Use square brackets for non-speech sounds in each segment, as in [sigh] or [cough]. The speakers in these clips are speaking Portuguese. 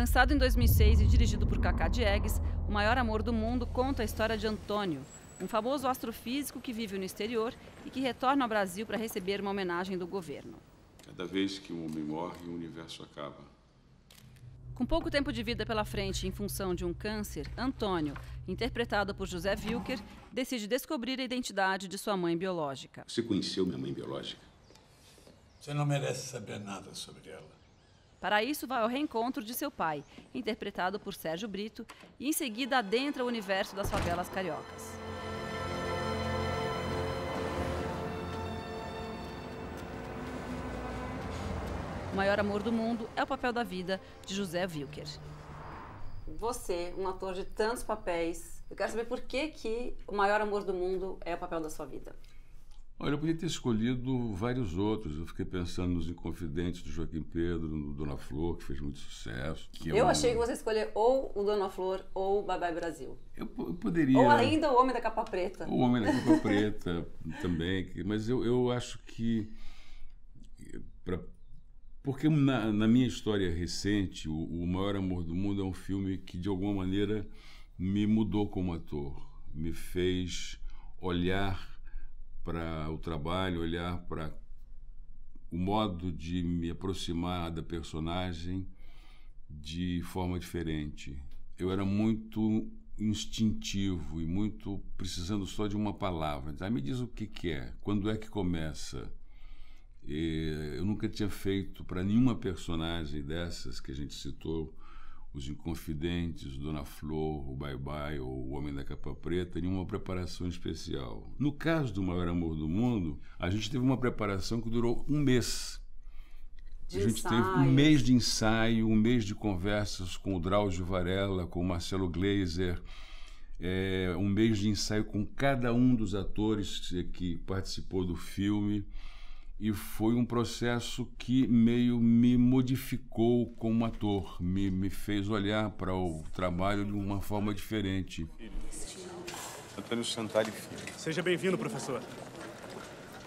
Lançado em 2006 e dirigido por Kaká Diegues, O Maior Amor do Mundo conta a história de Antônio, um famoso astrofísico que vive no exterior e que retorna ao Brasil para receber uma homenagem do governo. Cada vez que um homem morre, o universo acaba. Com pouco tempo de vida pela frente em função de um câncer, Antônio, interpretado por José Wilker, decide descobrir a identidade de sua mãe biológica. Você conheceu minha mãe biológica? Você não merece saber nada sobre ela. Para isso, vai ao reencontro de seu pai, interpretado por Sérgio Brito, e em seguida adentra o universo das favelas cariocas. O Maior Amor do Mundo é o papel da vida de José Wilker. Você, um ator de tantos papéis, eu quero saber por que, que o maior amor do mundo é o papel da sua vida. Olha, eu podia ter escolhido vários outros. Eu fiquei pensando nos Inconfidentes do Joaquim Pedro, no Dona Flor, que fez muito sucesso. É eu, achei que você escolher ou o Dona Flor ou o Babai Brasil. Eu, eu, poderia. Ou ainda o Homem da Capa Preta. O Homem da [laughs] Capa Preta também. Mas eu, eu acho que. Pra, porque na, na minha história recente, o, o Maior Amor do Mundo é um filme que, de alguma maneira, me mudou como ator, me fez olhar para o trabalho, olhar para o modo de me aproximar da personagem de forma diferente. Eu era muito instintivo e muito precisando só de uma palavra. Ah, me diz o que, que é, quando é que começa. E eh, eu nunca tinha feito para nenhuma personagem dessas que a gente citou os Inconfidentes, Dona Flor, o Bye Bye ou O Homem da Capa Preta em uma preparação especial. No caso do Maior Amor do Mundo, a gente teve uma preparação que durou um mês. De a gente ensaio. teve um mês de ensaio, um mês de conversas com o Drauzio Varela, com o Marcelo Gleiser, é, um mês de ensaio com cada um dos atores que participou do filme e foi um processo que meio me modificou como ator, me, me fez olhar para o trabalho de uma forma diferente. Antônio Santari Filho. Seja bem-vindo, professor.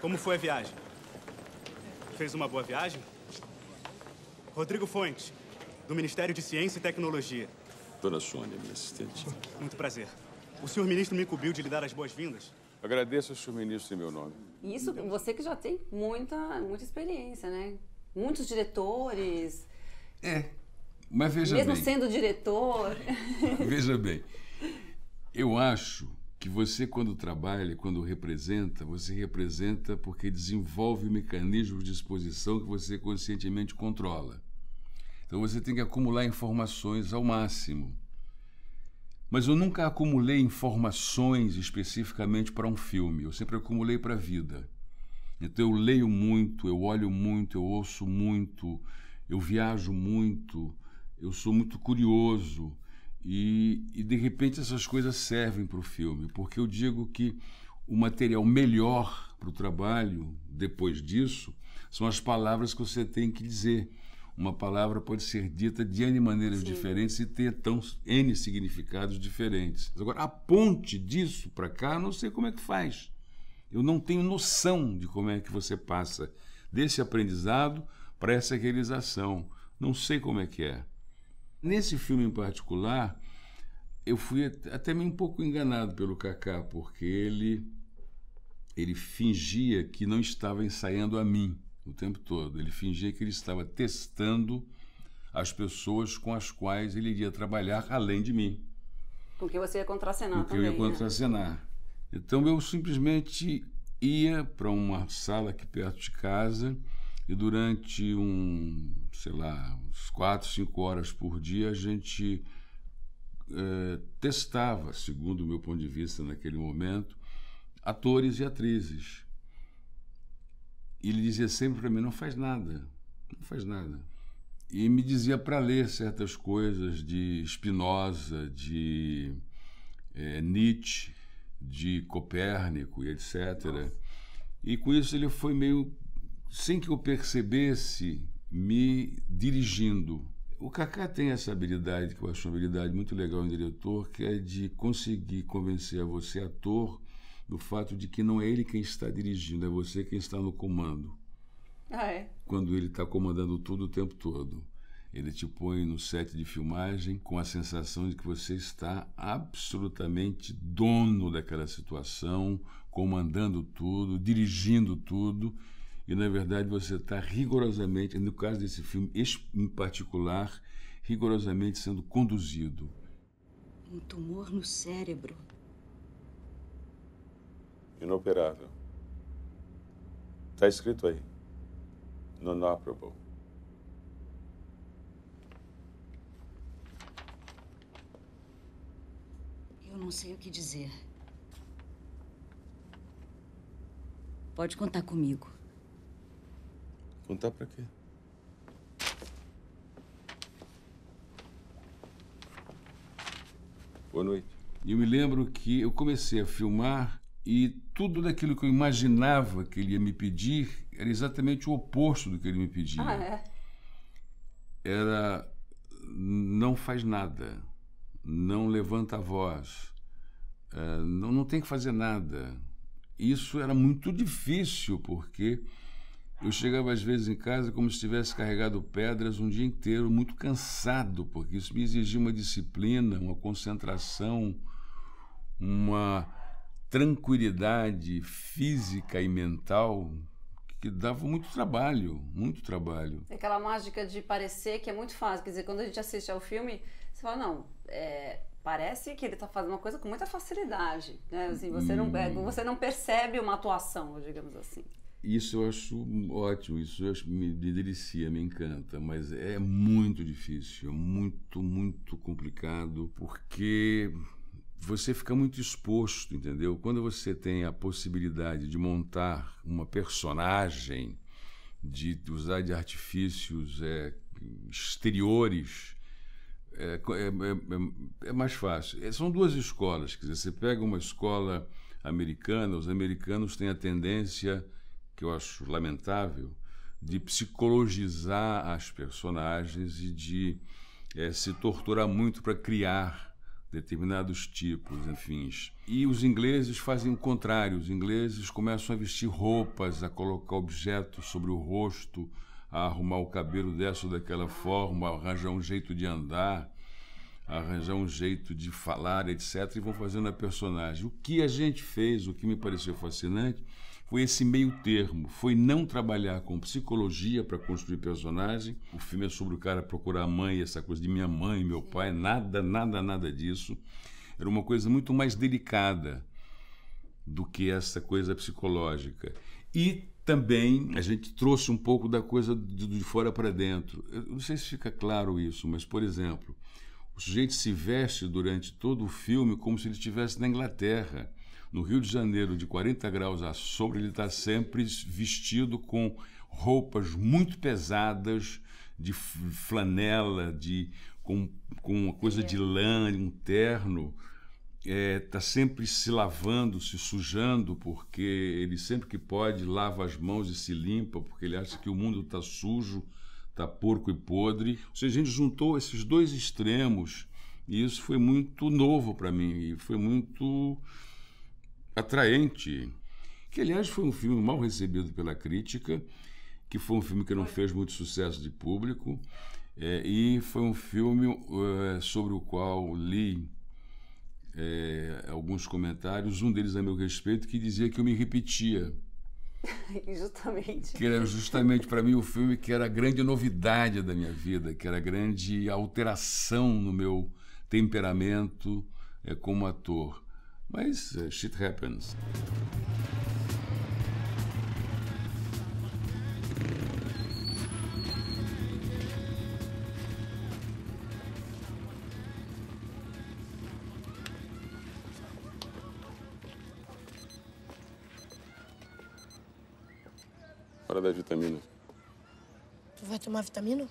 Como foi a viagem? Fez uma boa viagem? Rodrigo Fonte, do Ministério de Ciência e Tecnologia. Dona Sônia, minha assistente. Muito prazer. O senhor ministro me incumbiu de lhe dar as boas-vindas. Agradeço ao senhor ministro em meu nome. E isso, então, você que já tem muita, muita experiência, né? Muitos diretores. É, mas veja mesmo bem. Mesmo sendo diretor. [laughs] Veja bem, eu acho que você, quando trabalha, quando representa, você representa porque desenvolve mecanismos de exposição que você conscientemente controla. Então você tem que acumular informações ao máximo. Mas eu nunca acumulei informações especificamente para um filme, eu sempre acumulei para a vida. Então eu leio muito, eu olho muito, eu ouço muito, eu viajo muito, eu sou muito curioso. E, e de repente essas coisas servem para o filme, porque eu digo que o material melhor para o trabalho depois disso são as palavras que você tem que dizer uma palavra pode ser dita de N maneiras Sim. diferentes e ter tão N significados diferentes. Agora, a ponte disso para cá, não sei como é que faz. Eu não tenho noção de como é que você passa desse aprendizado para essa realização. Não sei como é que é. Nesse filme em particular, eu fui até meio um pouco enganado pelo Kaká, porque ele ele fingia que não estava ensaiando a mim o tempo todo. Ele fingia que ele estava testando as pessoas com as quais ele iria trabalhar além de mim. porque você ia contracenar também. eu ia né? contracenar. Né? Então eu simplesmente ia para uma sala aqui perto de casa e durante um, sei lá, uns quatro, cinco horas por dia a gente eh, testava, segundo o meu ponto de vista naquele momento, atores e atrizes e ele dizia sempre para mim: não faz nada, não faz nada. E me dizia para ler certas coisas de Spinoza, de é, Nietzsche, de Copérnico e etc. Nossa. E com isso ele foi meio, sem que eu percebesse, me dirigindo. O Kaká tem essa habilidade, que eu acho uma habilidade muito legal em diretor, que é de conseguir convencer a você, ator, do fato de que não é ele quem está dirigindo, é você quem está no comando. Ah, é? Quando ele está comandando tudo o tempo todo. Ele te põe no set de filmagem com a sensação de que você está absolutamente dono daquela situação, comandando tudo, dirigindo tudo, e na verdade você está rigorosamente, no caso desse filme em particular, rigorosamente sendo conduzido. Um tumor no cérebro inoperável. Está escrito aí. Non-operable. Eu não sei o que dizer. Pode contar comigo. Contar para quê? Boa noite. Eu me lembro que eu comecei a filmar e tudo daquilo que eu imaginava que ele ia me pedir era exatamente o oposto do que ele me pedia. Ah, é? Era não faz nada, não levanta a voz, eh, não, não tem que fazer nada. Isso era muito difícil, porque eu chegava às vezes em casa como se tivesse carregado pedras um dia inteiro, muito cansado, porque isso me exigia uma disciplina, uma concentração, uma tranquilidade física e mental que dava muito trabalho, muito trabalho. É aquela mágica de parecer que é muito fácil. Quer dizer, quando a gente assiste ao filme, você fala, não, é, parece que ele está fazendo uma coisa com muita facilidade. Né? Assim, você, não, é, hum. você não percebe uma atuação, digamos assim. Isso eu acho ótimo, isso acho, me, me delicia, me encanta, mas é muito difícil, é muito, muito complicado, porque você fica muito exposto, entendeu? Quando você tem a possibilidade de montar uma personagem, de usar de artifícios é, exteriores, é, é, é, mais fácil. são duas escolas. Quer dizer, você pega uma escola americana, os americanos têm a tendência, que eu acho lamentável, de psicologizar as personagens e de se torturar muito para criar determinados tipos, afins. E os ingleses fazem o contrário. Os ingleses começam a vestir roupas, a colocar objetos sobre o rosto, a arrumar o cabelo dessa ou daquela forma, a arranjar um jeito de andar, a arranjar um jeito de falar, etc. E vão fazendo a personagem. O que a gente fez, o que me pareceu fascinante, foi esse meio termo, foi não trabalhar com psicologia para construir personagem. O filme é sobre o cara procurar a mãe, essa coisa de minha mãe, meu pai, nada, nada, nada disso. Era uma coisa muito mais delicada do que essa coisa psicológica. E também a gente trouxe um pouco da coisa de, fora para dentro. Eu não sei se fica claro isso, mas por exemplo, o sujeito se veste durante todo o filme como se ele estivesse na Inglaterra no Rio de Janeiro de 40 graus a sobre, ele está sempre vestido com roupas muito pesadas, de flanela, de com, com uma coisa é. de lã, um terno. Está é, tá sempre se lavando, se sujando, porque ele sempre que pode lava as mãos e se limpa, porque ele acha que o mundo está sujo, está porco e podre. Ou seja, a gente juntou esses dois extremos e isso foi muito novo para mim, e foi muito Atraente, que aliás foi um filme mal recebido pela crítica, que foi um filme que não fez muito sucesso de público, é, e foi um filme é, sobre o qual li é, alguns comentários, um deles a meu respeito, que dizia que eu me repetia. [laughs] justamente. Que era justamente para mim o filme que era a grande novidade da minha vida, que era a grande alteração no meu temperamento é, como ator. Mas uh, shit happens. Hora da vitamina. Tu vai tomar vitamina?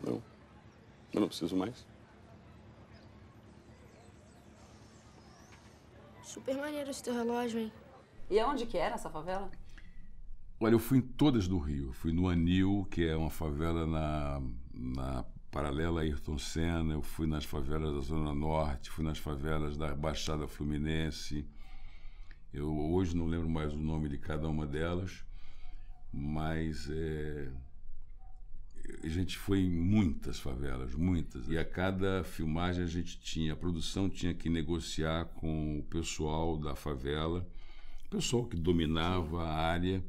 Não. Eu não preciso mais. Super maneiro esse teu relógio, hein? E aonde que era essa favela? Olha, eu fui em todas do Rio. Fui no Anil, que é uma favela na, na paralela a Ayrton Senna, eu fui nas favelas da Zona Norte, fui nas favelas da Baixada Fluminense. Eu hoje não lembro mais o nome de cada uma delas, mas é, a gente foi em muitas favelas, muitas. E a cada filmagem a gente tinha, a produção tinha que negociar com o pessoal da favela, o pessoal que dominava a área,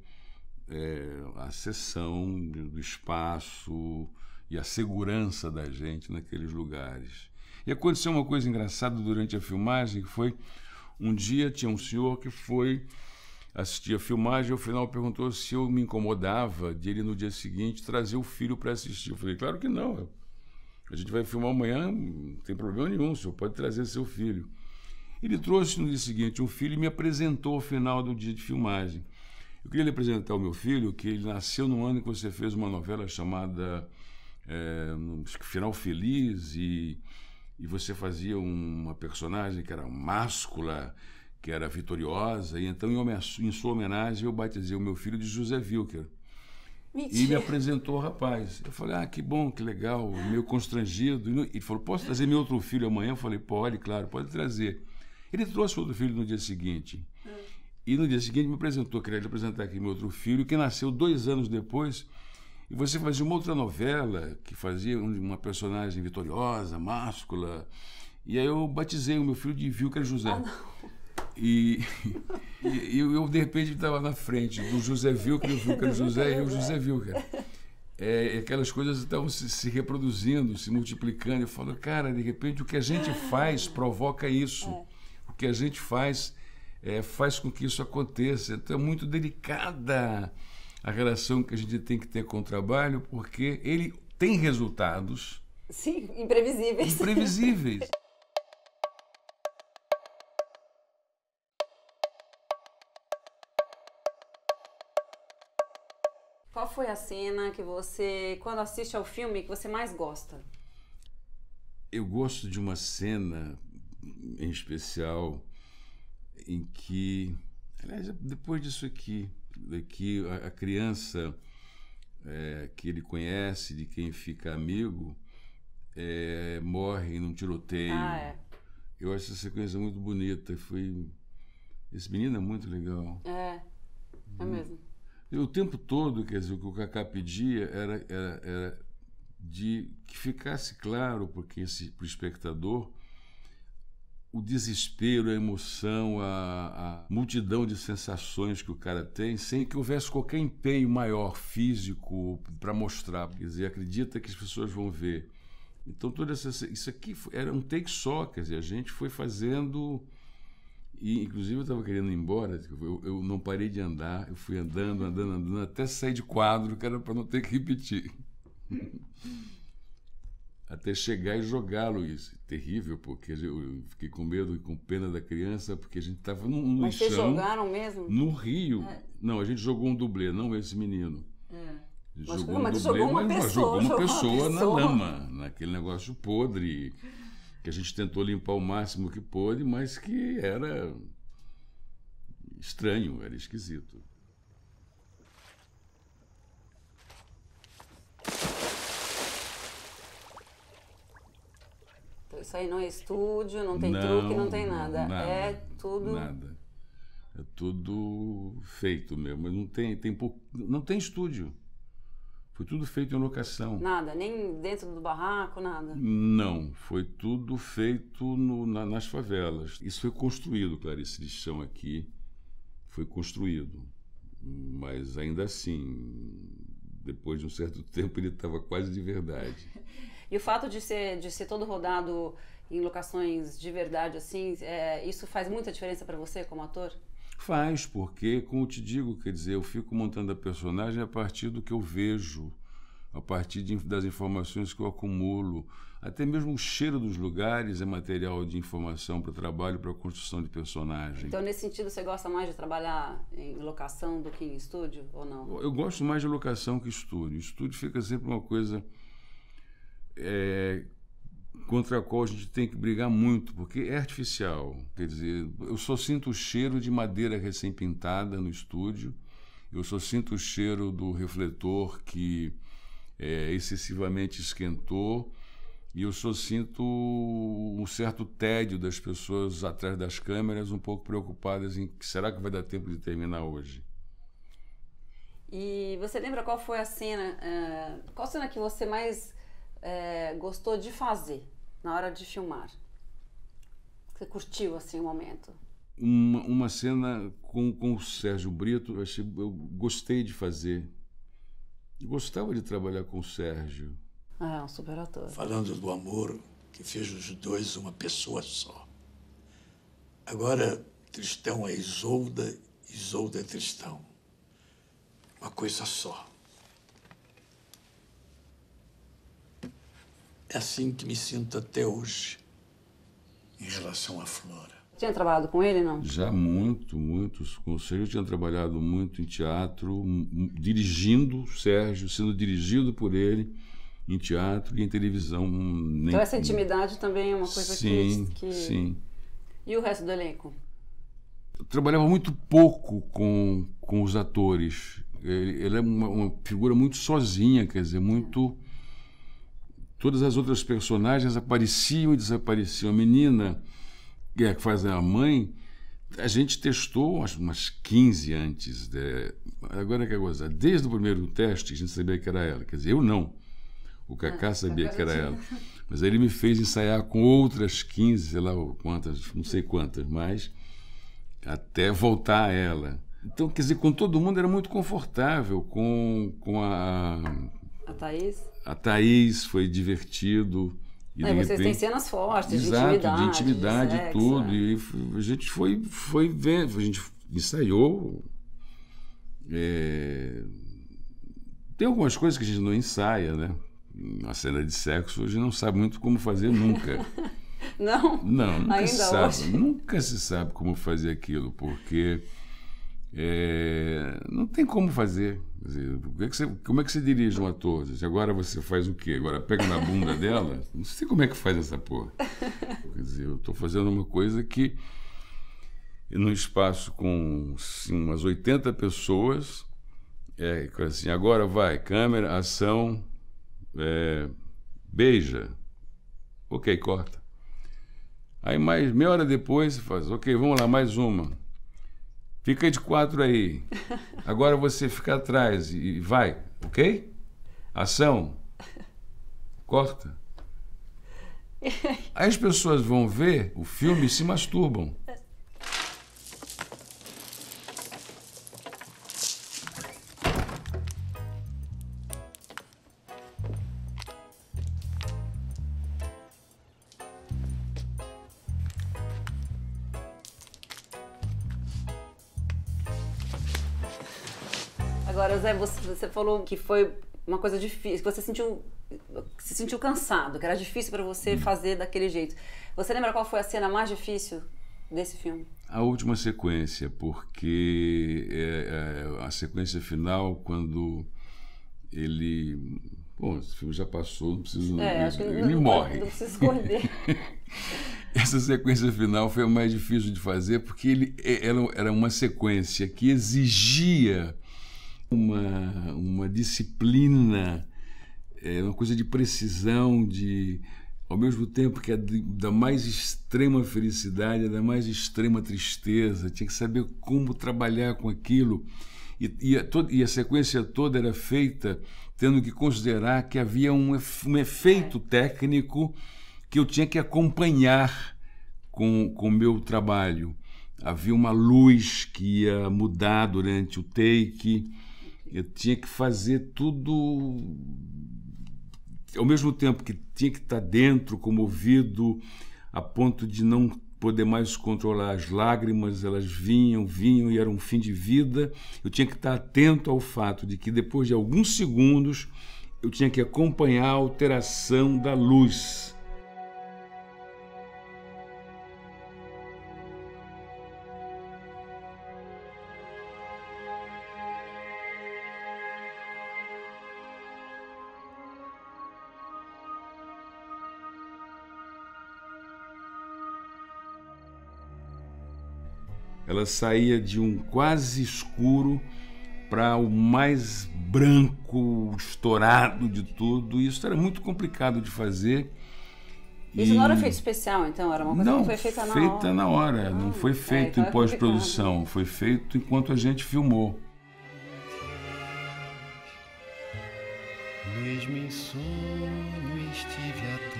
é, a sessão do espaço e a segurança da gente naqueles lugares. E aconteceu uma coisa engraçada durante a filmagem, que foi um dia tinha um senhor que foi assistia a filmagem, ao final perguntou se eu me incomodava de ele no dia seguinte trazer o filho para assistir. Eu falei, claro que não. A gente vai filmar amanhã, não tem problema nenhum, o senhor pode trazer seu filho. Ele trouxe no dia seguinte o filho e me apresentou ao final do dia de filmagem. Eu queria lhe apresentar o meu filho, que ele nasceu no ano em que você fez uma novela chamada é, Final Feliz e, e você fazia uma personagem que era máscula que era vitoriosa, e então em sua homenagem eu batizei o meu filho de José Wilker. Mentira. E me apresentou o rapaz. Eu falei, ah, que bom, que legal, meio constrangido. Ele falou, posso trazer meu outro filho amanhã? Eu falei, pode, claro, pode trazer. Ele trouxe outro filho no dia seguinte. Hum. E no dia seguinte me apresentou, queria lhe apresentar aqui meu outro filho, que nasceu dois anos depois. E você fazia uma outra novela, que fazia uma personagem vitoriosa, máscula. E aí eu batizei o meu filho de Vilca José. Ah, [laughs] E, e, eu, de repente, estava na frente do José Vilker, o Vilker José e o José Vilker. É, é aquelas coisas estão se, se, reproduzindo, se multiplicando. Eu falo, cara, de repente, o que a gente faz provoca isso. O que a gente faz é, faz com que isso aconteça. Então, é muito delicada a relação que a gente tem que ter com o trabalho, porque ele tem resultados. Sim, imprevisíveis. Imprevisíveis. [laughs] foi a cena que você, quando assiste ao filme, que você mais gosta? Eu gosto de uma cena em especial em que, aliás, depois disso aqui, daqui a, criança é, que ele conhece, de quem fica amigo, é, morre num tiroteio. Ah, é. Eu acho essa sequência muito bonita. Foi esse menino é muito legal. É, é mesmo o tempo todo, quer dizer, o que o cacá pedia era, era, era de que ficasse claro porque para o espectador o desespero, a emoção, a, a, multidão de sensações que o cara tem, sem que houvesse qualquer empenho maior físico para mostrar. Quer dizer, acredita que as pessoas vão ver. Então, toda essa, isso aqui era um take só, quer dizer, a gente foi fazendo e, inclusive, eu estava querendo ir embora, eu, eu, não parei de andar, eu fui andando, andando, andando, até sair de quadro, que era para não ter que repetir. [laughs] até chegar e jogá-lo. Isso terrível, porque eu fiquei com medo e com pena da criança, porque a gente estava num, num Mas lixão. Vocês jogaram mesmo? No Rio. É. Não, a gente jogou um dublê, não esse menino. É. Mas, jogou, é mas jogou uma pessoa. Jogou uma, pessoa, uma pessoa na lama, naquele negócio podre que a gente tentou limpar o máximo que pôde, mas que era estranho, era esquisito. Então, isso aí não é estúdio, não tem não, truque, não tem nada. nada é tudo. Nada. É tudo feito mesmo. Não tem, tem pouco, não tem estúdio. Foi tudo feito em locação. Nada, nem dentro do barraco, nada? Não, foi tudo feito no, na, nas favelas. Isso foi construído, Clarice, esse chão aqui foi construído. Mas ainda assim, depois de um certo [laughs] tempo, ele estava quase de verdade. [laughs] e o fato de ser, de ser todo rodado em locações de verdade, assim, é, isso faz muita diferença para você como ator? Faz, porque, como te digo, quer dizer, eu fico montando a personagem a partir do que eu vejo, a partir de, das informações que eu acumulo. Até mesmo o cheiro dos lugares é material de informação para o trabalho, para a construção de personagem. Então, nesse sentido, você gosta mais de trabalhar em locação do que em estúdio ou não? Eu, eu gosto mais de locação que estúdio. Estúdio fica sempre uma coisa é, contra a qual a gente tem que brigar muito, porque é artificial. Quer dizer, eu só sinto o cheiro de madeira recém-pintada no estúdio, eu só sinto o cheiro do refletor que é, excessivamente esquentou, e eu só sinto um certo tédio das pessoas atrás das câmeras, um pouco preocupadas em que será que vai dar tempo de terminar hoje. E você lembra qual foi a cena? Uh, qual cena que você mais uh, gostou de fazer? na hora de filmar? Você curtiu assim o momento? Uma, uma cena com, com o Sérgio Brito, eu, achei, eu gostei de fazer. Eu gostava de trabalhar com o Sérgio. Ah, é um super ator. Falando do amor que fez os dois uma pessoa só. Agora, Tristão é Isolda, Isolda é Tristão. Uma coisa só. É assim que me sinto até hoje em relação à Flora. Tinha trabalhado com ele, não? Já muito, muitos conselhos. Tinha trabalhado muito em teatro, dirigindo Sérgio, sendo dirigido por ele em teatro e em televisão. Hum, nem... Então essa intimidade também é uma coisa sim, que... Sim, Sim. E o resto do elenco? Eu trabalhava muito pouco com, com os atores. Ele, ele é uma, uma, figura muito sozinha, quer dizer, muito Todas as outras personagens apareciam e desapareciam. A menina que é faz a mãe, a gente testou umas 15 antes. De... Né? Agora é que é gozar. Desde o primeiro teste, a gente sabia que era ela. Quer dizer, eu não. O Cacá [laughs] sabia que era ela. [laughs] Mas aí ele me fez ensaiar com outras 15, sei lá quantas, não sei quantas, mas até voltar a ela. Então, quer dizer, com todo mundo era muito confortável com, com a a Thaís? A Thaís foi divertido. E é, vocês repente... têm cenas fortes, Exato, de intimidade. De intimidade de sexo, tudo. É. E a gente foi, foi ver, a gente ensaiou. É... Tem algumas coisas que a gente não ensaia, né? Uma cena de sexo, a gente não sabe muito como fazer nunca. [laughs] não? Não, nunca Ainda se sabe. Hoje? Nunca se sabe como fazer aquilo, porque é, não tem como fazer. É como é que você dirige ator todos? Agora você faz o quê? Agora pega na bunda dela? Não sei como é que faz essa porra. Quer dizer, eu estou fazendo uma coisa que, num espaço com assim, umas 80 pessoas, é assim: agora vai, câmera, ação, é, beija. Ok, corta. Aí mais meia hora depois você faz: ok, vamos lá, mais uma Fica de quatro aí. Agora você fica atrás e vai, ok? Ação. Corta. [laughs] Aí as pessoas vão ver o filme e se masturbam. você falou que foi uma coisa difícil, que você sentiu se sentiu cansado, que era difícil para você hum. fazer daquele jeito. Você lembra qual foi a cena mais difícil desse filme? A última sequência, porque é, é, a sequência final, quando ele. Bom, esse filme já passou, não preciso. É, ele, ele, ele não, morre. Não preciso esconder. [laughs] Essa sequência final foi a mais difícil de fazer, porque ele, é, era uma sequência que exigia uma, uma disciplina, é, uma coisa de precisão, de ao mesmo tempo que é da mais extrema felicidade, é da mais extrema tristeza, tinha que saber como trabalhar com aquilo. E, e, a, e a sequência toda era feita tendo que considerar que havia um, um efeito é. técnico que eu tinha que acompanhar com o meu trabalho. Havia uma luz que ia mudar durante o take, eu tinha que fazer tudo ao mesmo tempo que tinha que estar dentro, comovido, a ponto de não poder mais controlar as lágrimas, elas vinham, vinham e era um fim de vida. Eu tinha que estar atento ao fato de que depois de alguns segundos eu tinha que acompanhar a alteração da luz Ela saía de um quase escuro para o mais branco, estourado de tudo. E isso era muito complicado de fazer. Isso e... não era feito especial, então? Era uma coisa não, que foi feita na feita hora? feita na hora. Não, ah, não foi é, então feito é, então em pós-produção. foi feito enquanto a gente filmou. Mesmo em sonho estive atento.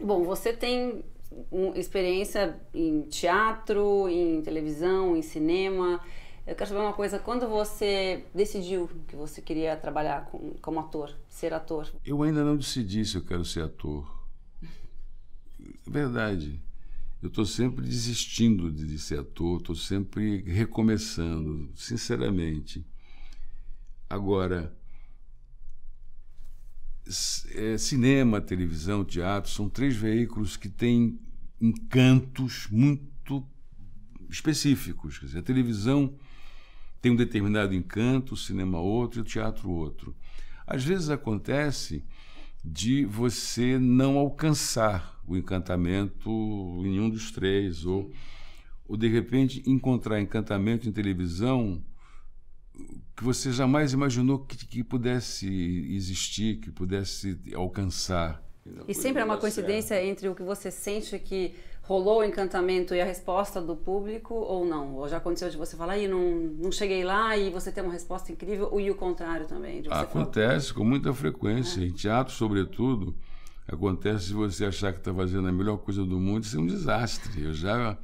Bom, você tem um, experiência em teatro, em televisão, em cinema. Eu quero saber uma coisa, quando você decidiu que você queria trabalhar com, como ator, ser ator? Eu ainda não decidi se eu quero ser ator. É verdade. Eu estou sempre desistindo de ser ator, estou sempre recomeçando, sinceramente. Agora, é, cinema, televisão, teatro são três veículos que têm encantos muito específicos. Quer dizer, a televisão tem um determinado encanto, o cinema outro e o teatro outro. Às vezes acontece de você não alcançar o encantamento em um dos três ou, ou de repente encontrar encantamento em televisão que você jamais imaginou que, que pudesse existir, que pudesse alcançar. E sempre é uma coincidência certo. entre o que você sente que rolou o encantamento e a resposta do público ou não? Ou já aconteceu de você falar, e não, não cheguei lá e você ter uma resposta incrível, ou e o contrário também? Acontece falar... com muita frequência, é. em teatro sobretudo, acontece de você achar que está fazendo a melhor coisa do mundo e ser é um desastre. Eu já,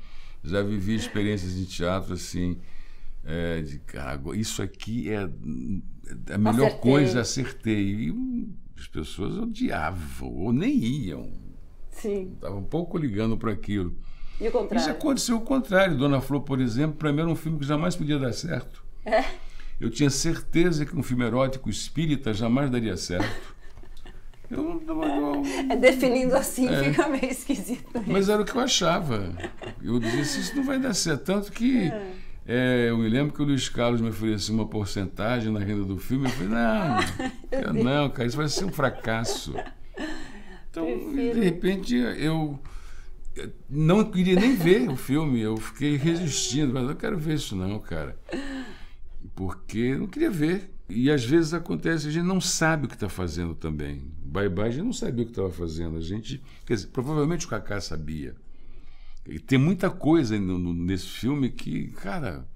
já vivi experiências de teatro assim é, de cargo. Isso aqui é, é a melhor acertei. coisa, acertei. E hum, as pessoas odiavam, ou nem iam. Sim. Estavam um pouco ligando para aquilo. E o contrário? Isso aconteceu o contrário. Dona Flor, por exemplo, para mim era um filme que jamais podia dar certo. É? Eu tinha certeza que um filme erótico espírita jamais daria certo. Eu não Eu... É, definindo assim é. fica meio esquisito. Mas era o que eu achava. Eu dizia assim, isso não vai dar certo. Tanto que. É é, eu me lembro que o Luiz Carlos me ofereceu uma porcentagem na renda do filme. Eu falei, não, [laughs] não, cara, isso vai ser um fracasso. Então, Prefiro. de repente, eu não queria nem ver o filme. Eu fiquei resistindo, mas eu quero ver isso não, cara. Porque não queria ver. E às vezes acontece, a gente não sabe o que está fazendo também. Bye bye, a gente não sabia o que estava fazendo. A gente, quer dizer, provavelmente o Cacá sabia. E tem muita coisa no, nesse filme que, cara.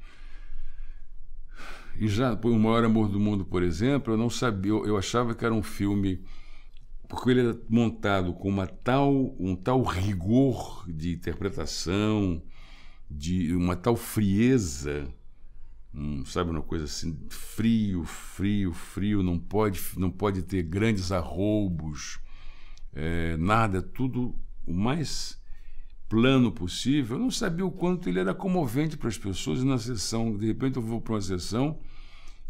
E já por O Maior Amor do Mundo, por exemplo, eu não sabia, eu, eu achava que era um filme. Porque ele era é montado com uma tal, um tal rigor de interpretação, de uma tal frieza, um, sabe uma coisa assim, frio, frio, frio, não pode, não pode ter grandes arroubos, é, nada, é tudo o mais plano possível, eu não sabia o quanto ele era comovente para as pessoas. E na sessão, de repente, eu vou para uma sessão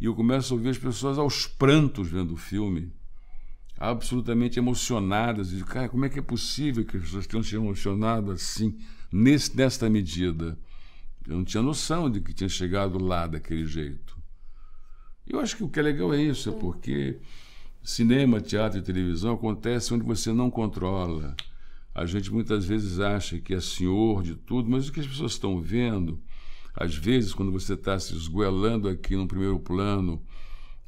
e eu começo a ouvir as pessoas aos prantos vendo o filme, absolutamente emocionadas. E, cara, como é que é possível que as pessoas tenham se emocionado assim, nesse, nesta medida? Eu não tinha noção de que tinha chegado lá daquele jeito. Eu acho que o que é legal é isso, é porque cinema, teatro e televisão acontece onde você não controla. A gente muitas vezes acha que é senhor de tudo, mas o que as pessoas estão vendo, às vezes, quando você está se esgoelando aqui no primeiro plano,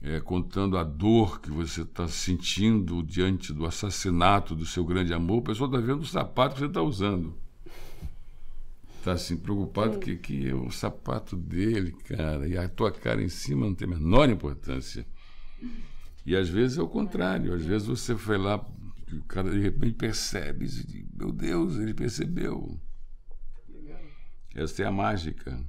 é, contando a dor que você está sentindo diante do assassinato do seu grande amor, a pessoa está vendo o sapato que você está usando. Está assim, preocupado que, que é o sapato dele, cara, e a tua cara em cima não tem a menor importância. E às vezes é o contrário, às é. vezes você foi lá cara de repente percebe, meu Deus, ele percebeu. Essa é a mágica.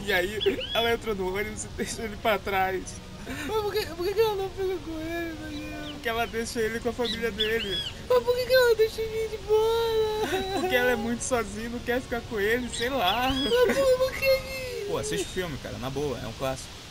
E aí ela entra no ônibus e deixa ele pra trás. Mas por que, por que ela não fica com ele, Daniel? Porque ela deixa ele com a família dele. Mas por que ela deixa ele de fora? Porque ela é muito sozinha, não quer ficar com ele, sei lá. Mas por que? Pô, assiste o filme, cara, na boa, é um clássico.